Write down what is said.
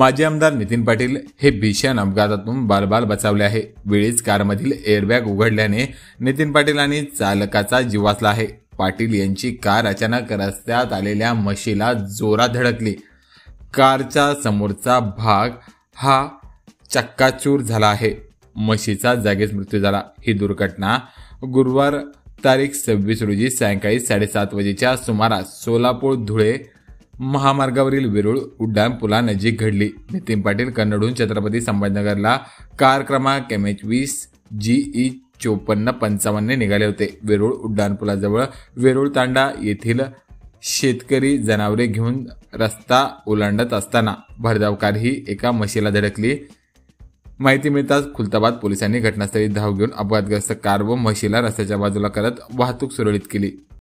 माजी आमदार नितीन पाटील हे भीषण अपघातातून बालबाल बचावले आहे वेळीच कारमधील एअरबॅग उघडल्याने नितीन पाटील आणि चालकाचा जीव वाचला आहे पाटील यांची कार अचानक रस्त्यात आलेल्या म्हशीला जोरात धडकली कारचा समोरचा भाग हा चक्काचूर झाला आहे मशीचा जागीच मृत्यू झाला ही दुर्घटना गुरुवार तारीख सव्वीस रोजी सायंकाळी साडेसात वाजेच्या सुमारास सोलापूर धुळे महामार्गावरील विरुळ उड्डाण नजीक घडली नितीन पाटील कन्नडहून छत्रपती संभाजीनगरला कार क्रमांक एम एच वीस जी ई e चोपन्न पंचावन्नने निघाले होते वेरूळ उड्डाणपुलाजवळ वेरुळ तांडा येथील शेतकरी जनावरे घेऊन रस्ता ओलांडत असताना भरधाव कार ही एका म्हशीला धडकली माहिती मिळताच खुलताबाद पोलिसांनी घटनास्थळी धाव घेऊन अपघातग्रस्त कार व म्हशीला रस्त्याच्या बाजूला करत वाहतूक सुरळीत केली